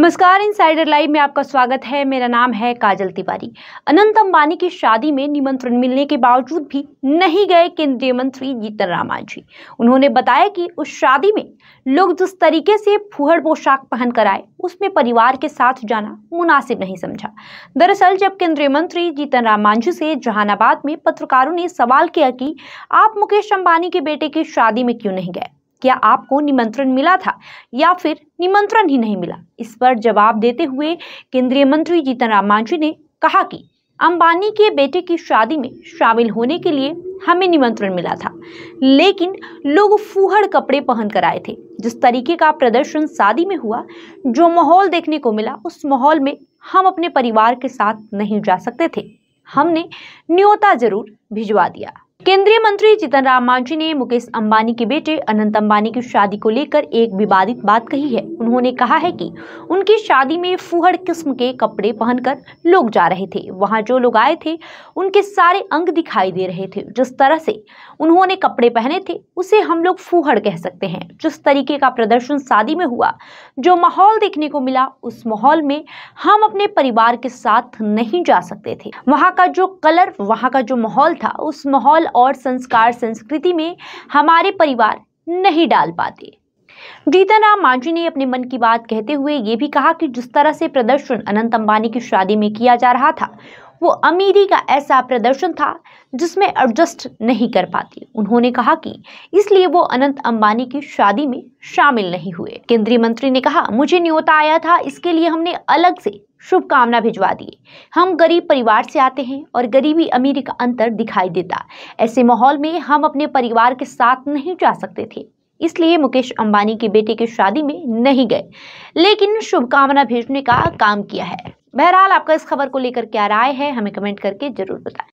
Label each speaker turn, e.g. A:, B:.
A: नमस्कार insider live में आपका स्वागत है मेरा नाम है काजल तिवारी अनंत अंबानी की शादी में निमंत्रण मिलने के बावजूद भी नहीं गए केंद्रीय मंत्री जीतन राम मांझी उन्होंने बताया कि उस शादी में लोग जिस तरीके से फूहड़ पोशाक पहन कर आए उसमें परिवार के साथ जाना मुनासिब नहीं समझा दरअसल जब केंद्रीय मंत्री जीतन राम मांझी से जहानाबाद में पत्रकारों ने सवाल किया कि आप मुकेश अम्बानी के बेटे की शादी में क्यों नहीं गए क्या आपको निमंत्रण मिला था या फिर निमंत्रण ही नहीं मिला इस पर जवाब देते हुए केंद्रीय मंत्री जीतन राम मांझी ने कहा कि अंबानी के बेटे की शादी में शामिल होने के लिए हमें निमंत्रण मिला था लेकिन लोग फूहड़ कपड़े पहन कर आए थे जिस तरीके का प्रदर्शन शादी में हुआ जो माहौल देखने को मिला उस माहौल में हम अपने परिवार के साथ नहीं जा सकते थे हमने न्योता जरूर भिजवा दिया केंद्रीय मंत्री जीतन राम मांझी ने मुकेश अंबानी के बेटे अनंत अंबानी की शादी को लेकर एक विवादित बात कही है उन्होंने कहा है कि उनकी शादी में फूहड़ किस्म के कपड़े पहनकर लोग जा रहे थे वहां जो लोग आए थे उनके सारे अंग दिखाई दे रहे थे जिस तरह से उन्होंने कपड़े पहने थे उसे हम लोग फूहड़ कह सकते हैं जिस तरीके का प्रदर्शन शादी में हुआ जो माहौल देखने को मिला उस माहौल में हम अपने परिवार के साथ नहीं जा सकते थे वहाँ का जो कलर वहाँ का जो माहौल था उस माहौल और संस्कार संस्कृति में हमारे परिवार नहीं डाल पाते राम मांझी ने अपने मन की बात कहते हुए ये भी कहा कि जिस तरह से प्रदर्शन अनंत अंबानी की शादी में किया जा रहा था वो अमीरी का ऐसा प्रदर्शन था जिसमें एडजस्ट नहीं कर पाती उन्होंने कहा कि इसलिए वो अनंत अंबानी की शादी में शामिल नहीं हुए केंद्रीय मंत्री ने कहा मुझे न्योता आया था इसके लिए हमने अलग से शुभकामना भिजवा दिए हम गरीब परिवार से आते हैं और गरीबी अमीरी का अंतर दिखाई देता ऐसे माहौल में हम अपने परिवार के साथ नहीं जा सकते थे इसलिए मुकेश अंबानी के बेटे की शादी में नहीं गए लेकिन शुभकामना भेजने का काम किया है बहरहाल आपका इस खबर को लेकर क्या राय है हमें कमेंट करके जरूर बताएं